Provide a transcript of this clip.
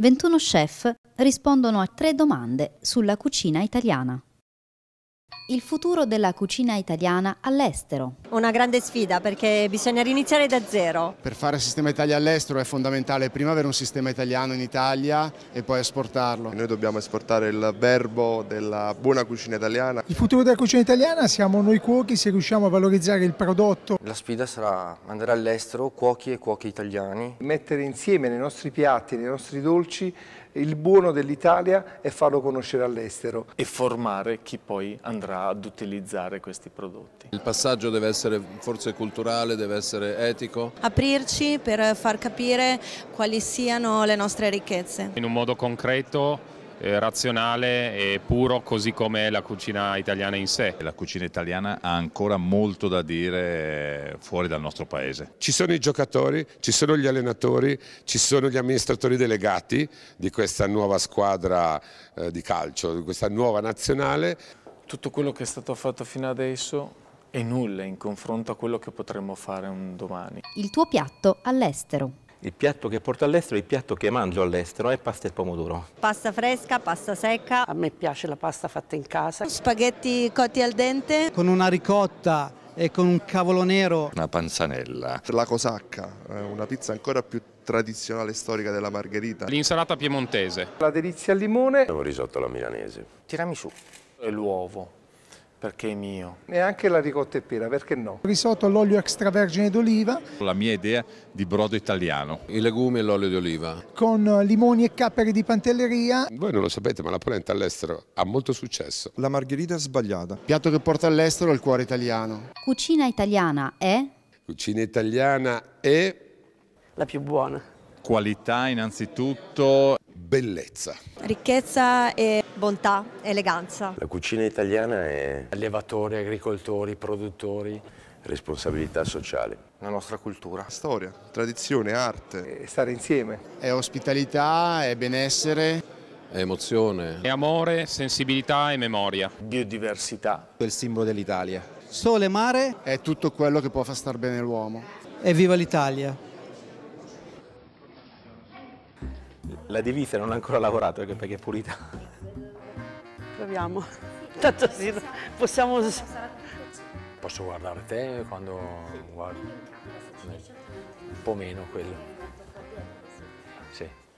21 chef rispondono a tre domande sulla cucina italiana il futuro della cucina italiana all'estero. Una grande sfida perché bisogna riniziare da zero. Per fare sistema Italia all'estero è fondamentale prima avere un sistema italiano in Italia e poi esportarlo. Noi dobbiamo esportare il verbo della buona cucina italiana. Il futuro della cucina italiana siamo noi cuochi se riusciamo a valorizzare il prodotto. La sfida sarà andare all'estero, cuochi e cuochi italiani. Mettere insieme nei nostri piatti, nei nostri dolci, il buono dell'Italia e farlo conoscere all'estero. E formare chi poi andrà ad utilizzare questi prodotti. Il passaggio deve essere forse culturale, deve essere etico. Aprirci per far capire quali siano le nostre ricchezze. In un modo concreto eh, razionale e puro così come è la cucina italiana in sé. La cucina italiana ha ancora molto da dire eh, fuori dal nostro paese. Ci sono i giocatori, ci sono gli allenatori, ci sono gli amministratori delegati di questa nuova squadra eh, di calcio, di questa nuova nazionale. Tutto quello che è stato fatto fino adesso è nulla in confronto a quello che potremmo fare un domani. Il tuo piatto all'estero. Il piatto che porto all'estero è il piatto che mangio all'estero, è pasta e pomodoro. Pasta fresca, pasta secca. A me piace la pasta fatta in casa. Spaghetti cotti al dente. Con una ricotta e con un cavolo nero. Una panzanella. La cosacca, eh, una pizza ancora più tradizionale e storica della margherita. L'insalata piemontese. La delizia al limone. Un risotto alla milanese. Tirami su. E l'uovo perché è mio. E anche la ricotta e pera, perché no? Risotto all'olio extravergine d'oliva. La mia idea di brodo italiano. I legumi e l'olio d'oliva. Con eh, limoni e capperi di pantelleria. Voi non lo sapete, ma la polenta all'estero ha molto successo. La margherita sbagliata. Piatto che porta all'estero il cuore italiano. Cucina italiana è? Cucina italiana è... La più buona. Qualità innanzitutto, bellezza. Ricchezza e bontà, eleganza. La cucina italiana è... Allevatori, agricoltori, produttori. Responsabilità sociale. La nostra cultura. Storia, tradizione, arte. È stare insieme. È ospitalità, è benessere. È emozione. È amore, sensibilità e memoria. Biodiversità. È il simbolo dell'Italia. Sole, mare. È tutto quello che può far star bene l'uomo. E viva l'Italia! La divisa non l'ha ancora lavorato perché è pulita. Proviamo. Tanto sì, possiamo... Posso guardare te quando guardi? Un po' meno quello. Sì.